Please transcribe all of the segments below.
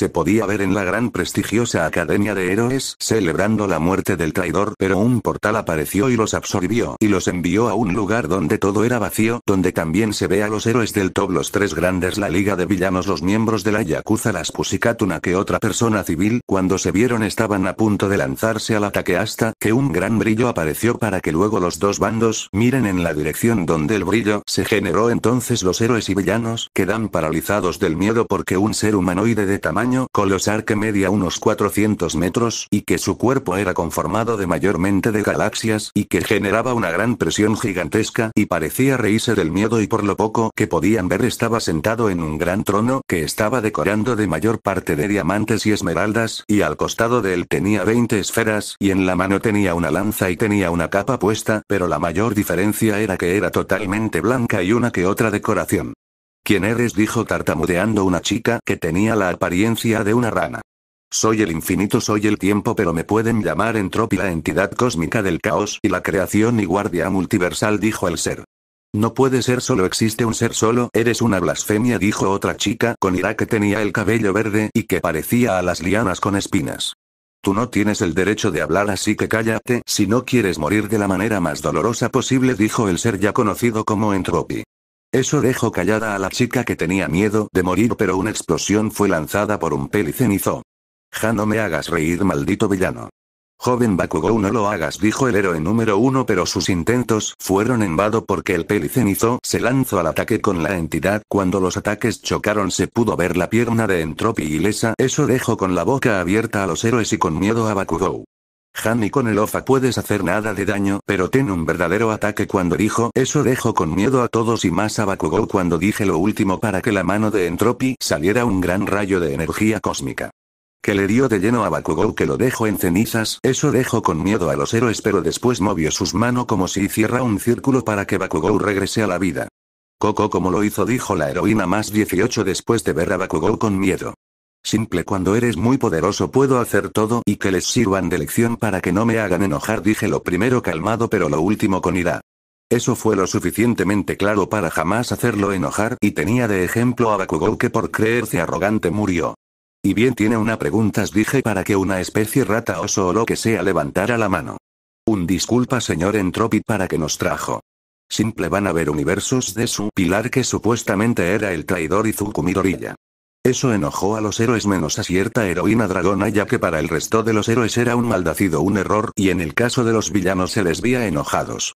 Se podía ver en la gran prestigiosa Academia de Héroes celebrando la muerte del traidor, pero un portal apareció y los absorbió y los envió a un lugar donde todo era vacío, donde también se ve a los héroes del top, los tres grandes, la Liga de Villanos, los miembros de la Yakuza, las kusikatuna que otra persona civil, cuando se vieron estaban a punto de lanzarse al ataque hasta que un gran brillo apareció para que luego los dos bandos miren en la dirección donde el brillo se generó entonces los héroes y villanos quedan paralizados del miedo porque un ser humanoide de tamaño Colosar que media unos 400 metros y que su cuerpo era conformado de mayormente de galaxias y que generaba una gran presión gigantesca y parecía reírse del miedo y por lo poco que podían ver estaba sentado en un gran trono que estaba decorando de mayor parte de diamantes y esmeraldas y al costado de él tenía 20 esferas y en la mano tenía una lanza y tenía una capa puesta pero la mayor diferencia era que era totalmente blanca y una que otra decoración. ¿Quién eres? dijo tartamudeando una chica que tenía la apariencia de una rana. Soy el infinito, soy el tiempo, pero me pueden llamar Entropi, la entidad cósmica del caos y la creación y guardia multiversal, dijo el ser. No puede ser solo existe un ser solo, eres una blasfemia, dijo otra chica con ira que tenía el cabello verde y que parecía a las lianas con espinas. Tú no tienes el derecho de hablar así que cállate si no quieres morir de la manera más dolorosa posible, dijo el ser ya conocido como Entropi. Eso dejó callada a la chica que tenía miedo de morir, pero una explosión fue lanzada por un pelicenizo. Ja no me hagas reír, maldito villano. Joven Bakugou no lo hagas, dijo el héroe número uno, pero sus intentos fueron en vado porque el pelicenizo se lanzó al ataque con la entidad. Cuando los ataques chocaron se pudo ver la pierna de Entropi Lesa Eso dejó con la boca abierta a los héroes y con miedo a Bakugou. Han ni con el OFA puedes hacer nada de daño, pero ten un verdadero ataque cuando dijo eso dejó con miedo a todos y más a Bakugou cuando dije lo último para que la mano de Entropy saliera un gran rayo de energía cósmica. Que le dio de lleno a Bakugou que lo dejó en cenizas, eso dejó con miedo a los héroes pero después movió sus manos como si cierra un círculo para que Bakugou regrese a la vida. Coco como lo hizo dijo la heroína más 18 después de ver a Bakugou con miedo. Simple cuando eres muy poderoso puedo hacer todo y que les sirvan de lección para que no me hagan enojar dije lo primero calmado pero lo último con ira. Eso fue lo suficientemente claro para jamás hacerlo enojar y tenía de ejemplo a Bakugou que por creerse arrogante murió. Y bien tiene una pregunta dije para que una especie rata oso o lo que sea levantara la mano. Un disculpa señor Entropi para que nos trajo. Simple van a ver universos de su pilar que supuestamente era el traidor Izuku Midoriya. Eso enojó a los héroes menos a cierta heroína dragona ya que para el resto de los héroes era un maldacido un error y en el caso de los villanos se les vía enojados.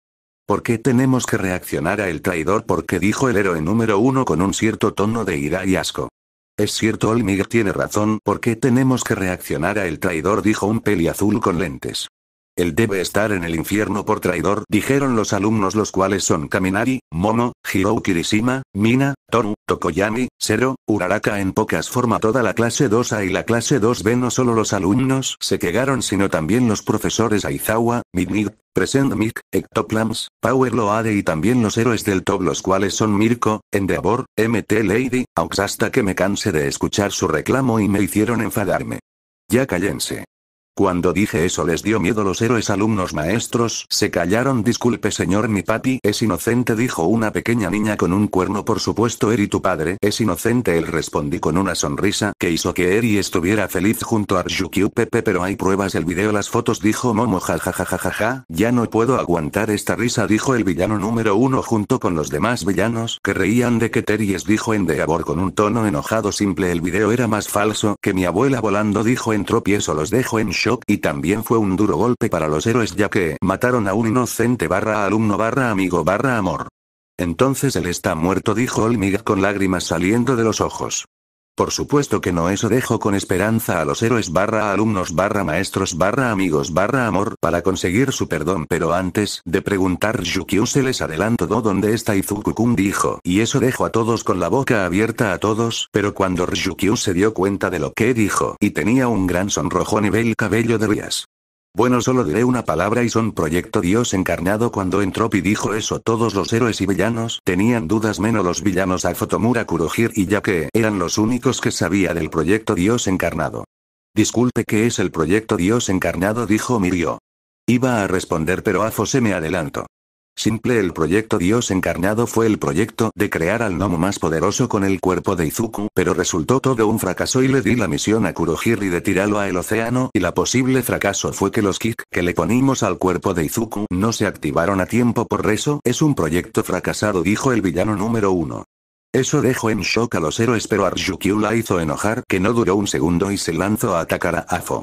¿Por qué tenemos que reaccionar a el traidor? Porque dijo el héroe número uno con un cierto tono de ira y asco. Es cierto, Olmig tiene razón, ¿por qué tenemos que reaccionar a el traidor? dijo un peli azul con lentes. Él debe estar en el infierno por traidor, dijeron los alumnos los cuales son Kaminari, Momo, Hiro Kirishima, Mina, Toru, Tokoyami, Sero, Uraraka en pocas forma toda la clase 2A y la clase 2B no solo los alumnos se quedaron sino también los profesores Aizawa, Midnig, Present Mic, Ectoplams, Power Loade y también los héroes del top los cuales son Mirko, Endeavor, MT Lady, Aux hasta que me canse de escuchar su reclamo y me hicieron enfadarme. Ya callense. Cuando dije eso les dio miedo los héroes alumnos maestros, se callaron. Disculpe señor, mi papi es inocente, dijo una pequeña niña con un cuerno. Por supuesto, Eri, tu padre es inocente, él respondí con una sonrisa que hizo que Eri estuviera feliz junto a Ryukyu Pepe, pero hay pruebas, el video, las fotos, dijo Momo, jajajajaja, ya no puedo aguantar esta risa, dijo el villano número uno junto con los demás villanos que reían de que Teries dijo en Deabor con un tono enojado simple. El video era más falso que mi abuela volando, dijo en tropiezo, los dejo en y también fue un duro golpe para los héroes ya que mataron a un inocente barra alumno barra amigo barra amor. Entonces él está muerto dijo Olmig con lágrimas saliendo de los ojos. Por supuesto que no eso dejo con esperanza a los héroes barra alumnos barra maestros barra amigos barra amor para conseguir su perdón pero antes de preguntar Ryukyu se les adelantó donde está Izukukun dijo y eso dejo a todos con la boca abierta a todos pero cuando Ryukyu se dio cuenta de lo que dijo y tenía un gran sonrojo nivel cabello de Rías bueno, solo diré una palabra y son proyecto Dios encarnado cuando entró y dijo eso todos los héroes y villanos tenían dudas menos los villanos a Fotomura Kurohir y ya que eran los únicos que sabía del proyecto Dios encarnado. Disculpe que es el proyecto Dios encarnado dijo Mirio. Iba a responder pero Afo se me adelanto. Simple el proyecto Dios encarnado fue el proyecto de crear al gnomo más poderoso con el cuerpo de Izuku, pero resultó todo un fracaso y le di la misión a Kurohiri de tirarlo al océano y la posible fracaso fue que los kick que le ponimos al cuerpo de Izuku no se activaron a tiempo por eso es un proyecto fracasado dijo el villano número 1. Eso dejó en shock a los héroes pero Arjukyu la hizo enojar que no duró un segundo y se lanzó a atacar a Afo.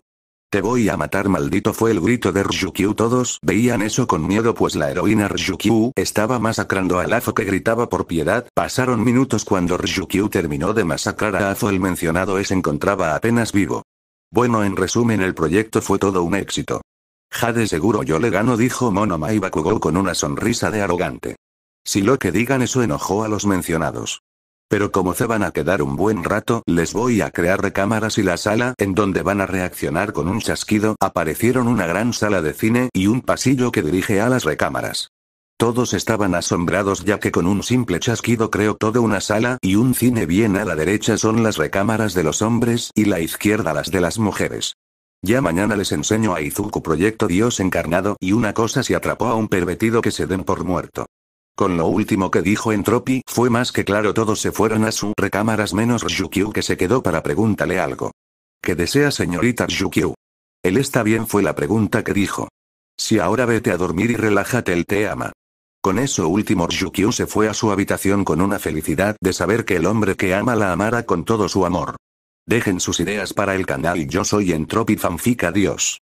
Te voy a matar maldito fue el grito de Ryukyu todos veían eso con miedo pues la heroína Ryukyu estaba masacrando a Lazo que gritaba por piedad. Pasaron minutos cuando Ryukyu terminó de masacrar a Azo el mencionado es encontraba apenas vivo. Bueno en resumen el proyecto fue todo un éxito. Jade seguro yo le gano dijo Monomai Bakugou con una sonrisa de arrogante. Si lo que digan eso enojó a los mencionados. Pero como se van a quedar un buen rato, les voy a crear recámaras y la sala en donde van a reaccionar con un chasquido. Aparecieron una gran sala de cine y un pasillo que dirige a las recámaras. Todos estaban asombrados ya que con un simple chasquido creo toda una sala y un cine bien a la derecha son las recámaras de los hombres y la izquierda las de las mujeres. Ya mañana les enseño a Izuku Proyecto Dios Encarnado y una cosa se atrapó a un pervertido que se den por muerto. Con lo último que dijo Entropi fue más que claro todos se fueron a sus recámaras menos Ryukyu que se quedó para pregúntale algo. ¿Qué desea señorita Ryukyu? Él está bien fue la pregunta que dijo. Si ahora vete a dormir y relájate el te ama. Con eso último Ryukyu se fue a su habitación con una felicidad de saber que el hombre que ama la amara con todo su amor. Dejen sus ideas para el canal yo soy Entropi fanfic adiós.